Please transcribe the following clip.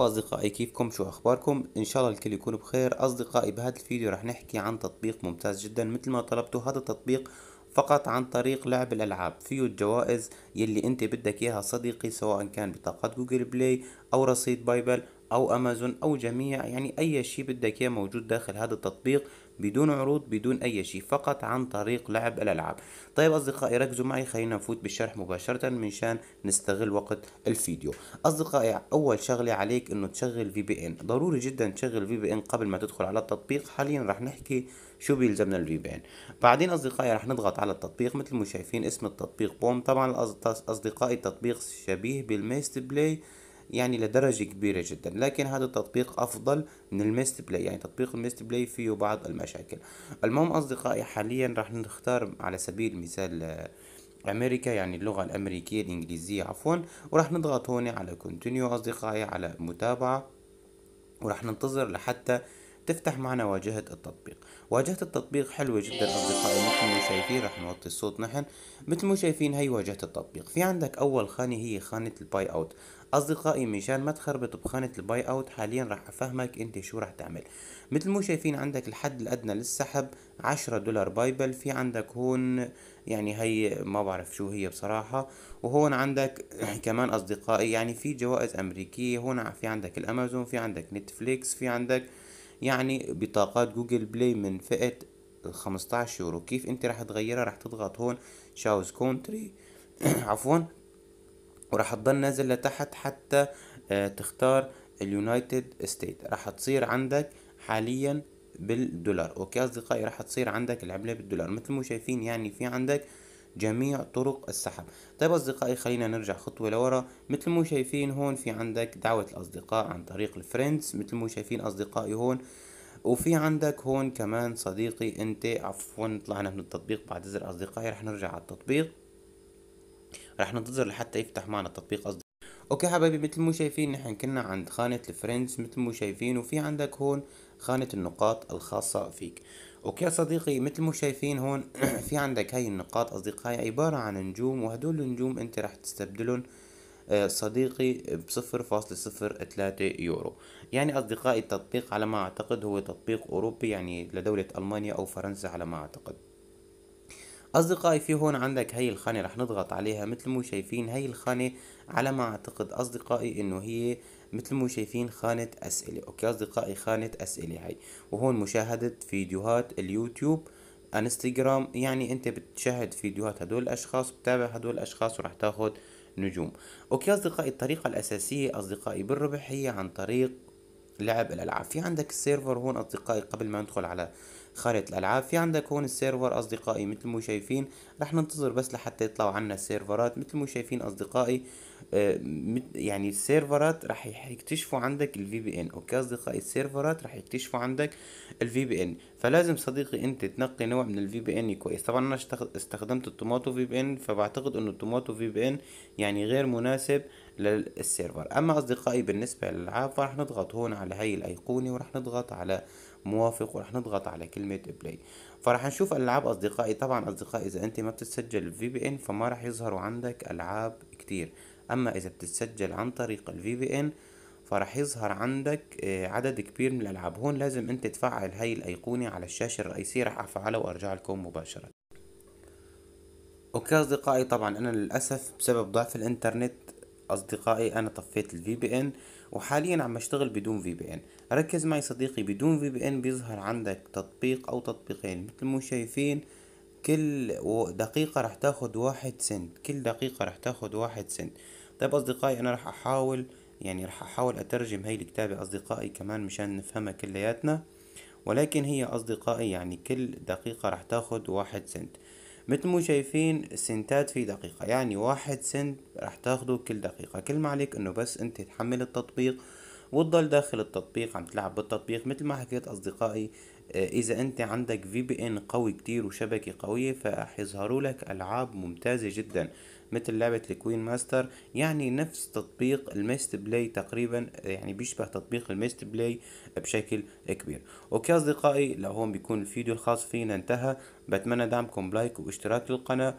أصدقائي كيفكم شو أخباركم إن شاء الله الكل يكون بخير أصدقائي بهذا الفيديو رح نحكي عن تطبيق ممتاز جدا مثل ما طلبتوا هذا التطبيق فقط عن طريق لعب الألعاب فيه الجوائز يلي انت بدك اياها صديقي سواء كان بطاقة جوجل بلاي أو رصيد بايبل او امازون او جميع يعني اي شيء بدك اياه موجود داخل هذا التطبيق بدون عروض بدون اي شيء فقط عن طريق لعب الالعاب طيب اصدقائي ركزوا معي خلينا نفوت بالشرح مباشره شان نستغل وقت الفيديو اصدقائي اول شغله عليك انه تشغل في بي ان ضروري جدا تشغل في بي ان قبل ما تدخل على التطبيق حاليا رح نحكي شو بيلزمنا الفي بي ان بعدين اصدقائي رح نضغط على التطبيق مثل ما شايفين اسم التطبيق بوم طبعا اصدقائي التطبيق شبيه بالميست بلاي يعني لدرجة كبيرة جدا لكن هذا التطبيق أفضل من الميست بلاي يعني تطبيق الميست بلاي فيه بعض المشاكل المهم أصدقائي حاليا راح نختار على سبيل المثال آه، امريكا يعني اللغه الامريكيه الانجليزيه عفوا وراح نضغط هون على كونتينيو اصدقائي على متابعه وراح ننتظر لحتى تفتح معنا واجهة التطبيق واجهة التطبيق حلوة جدا أصدقائي مثل ما شايفين رح نوطي الصوت نحن مثل ما شايفين هي واجهة التطبيق في عندك أول خانة هي خانة الباي أوت اصدقائي مشان ما تخربط بخانه الباي اوت حاليا راح افهمك انت شو راح تعمل مثل مو شايفين عندك الحد الادنى للسحب 10 دولار بايبل في عندك هون يعني هي ما بعرف شو هي بصراحة وهون عندك كمان أصدقائي يعني في جوائز أمريكية هون في عندك الأمازون في عندك نتفليكس في عندك يعني بطاقات جوجل بلاي من فئة ال 15 يورو كيف انت راح تغيرها راح تضغط هون شاوز كونتري عفوا وراح تضل نازل لتحت حتى آه، تختار اليونايتد ستيت راح تصير عندك حاليا بالدولار اوكي اصدقائي راح تصير عندك العمله بالدولار مثل ما شايفين يعني في عندك جميع طرق السحب طيب اصدقائي خلينا نرجع خطوة لورا مثل ما شايفين هون في عندك دعوة الاصدقاء عن طريق الفريندز مثل ما شايفين اصدقائي هون وفي عندك هون كمان صديقي انت عفوا طلعنا من التطبيق بعد اذن اصدقائي رح نرجع على التطبيق رح ننتظر لحتى يفتح معنا التطبيق قصدي اوكي حبايبي مثل ما شايفين نحن كنا عند خانة الفريندز مثل ما شايفين وفي عندك هون خانة النقاط الخاصة فيك اوكي يا صديقي مثل ما شايفين هون في عندك هاي النقاط اصدقائي عبارة عن نجوم وهدول النجوم انت رح تستبدلهم آه، صديقي بصفر فاصلة صفر ثلاثة يورو يعني أصدقائي التطبيق على ما أعتقد هو تطبيق أوروبي يعني لدولة ألمانيا أو فرنسا على ما أعتقد اصدقائي في هون عندك هي الخانة رح نضغط عليها مثل ما شايفين هي الخانة على ما اعتقد اصدقائي انه هي مثل ما شايفين خانة اسئلة اوكي اصدقائي خانة اسئلة هي وهون مشاهدة فيديوهات اليوتيوب انستغرام يعني انت بتشاهد فيديوهات هدول الاشخاص وبتابع هدول الاشخاص ورح تاخد نجوم اوكي اصدقائي الطريقة الاساسية اصدقائي بالربح هي عن طريق لعب الالعاب في عندك السيرفر هون اصدقائي قبل ما ندخل على خريطة الألعاب في عندك هون السيرفر أصدقائي مثل ما شايفين رح ننتظر بس لحتى يطلعوا عنا السيرفرات مثل ما شايفين أصدقائي آه، يعني السيرفرات رح يكتشفوا عندك الفي بي ان اوكي اصدقائي السيرفرات رح يكتشفوا عندك الفي بي ان فلازم صديقي انت تنقي نوع من الفي بي ان كويس طبعا انا استخدمت التوماتو في بي ان فبعتقد انه التوماتو في بي ان يعني غير مناسب للسيرفر اما اصدقائي بالنسبه للالعاب فرح نضغط هون على هي الايقونه ورح نضغط على موافق ورح نضغط على كلمة بلاي فرح نشوف العاب اصدقائي طبعا اصدقائي اذا انت ما بتتسجل في بي ان فما رح يظهروا عندك العاب كتير اما اذا بتتسجل عن طريق الفي بي ان فرح يظهر عندك آه، عدد كبير من الالعاب هون لازم انت تفعل هاي الايقونة على الشاشة الرئيسية رح افعلها وارجع لكم مباشرة اوكي اصدقائي طبعا انا للاسف بسبب ضعف الانترنت اصدقائي انا طفيت الفي بي ان وحاليا عم اشتغل بدون في بي ان ركز معي صديقي بدون في بي ان بيظهر عندك تطبيق او تطبيقين مثل ما شايفين كل دقيقة رح تاخد واحد سنت كل دقيقة رح تاخد واحد سنت طيب أصدقائي أنا رح أحاول يعني رح أحاول أترجم هاي الكتابة أصدقائي كمان مشان نفهمها كلياتنا ولكن هي أصدقائي يعني كل دقيقة رح تاخد واحد سنت متل ما شايفين سنتات في دقيقة يعني واحد سنت راح تاخده كل دقيقة كل ما عليك انه بس انت تحمل التطبيق وتضل داخل التطبيق عم تلعب بالتطبيق مثل ما حكيت اصدقائي آه، اذا انت عندك في بي ان قوي كتير وشبكة قوية فراح يظهروا لك العاب ممتازة جدا مثل لعبة الكوين ماستر يعني نفس تطبيق الميست بلاي تقريبا يعني بيشبه تطبيق الميست بلاي بشكل كبير اوكي اصدقائي لهون بيكون الفيديو الخاص فينا انتهى بتمنى دعمكم بلايك واشتراك للقناة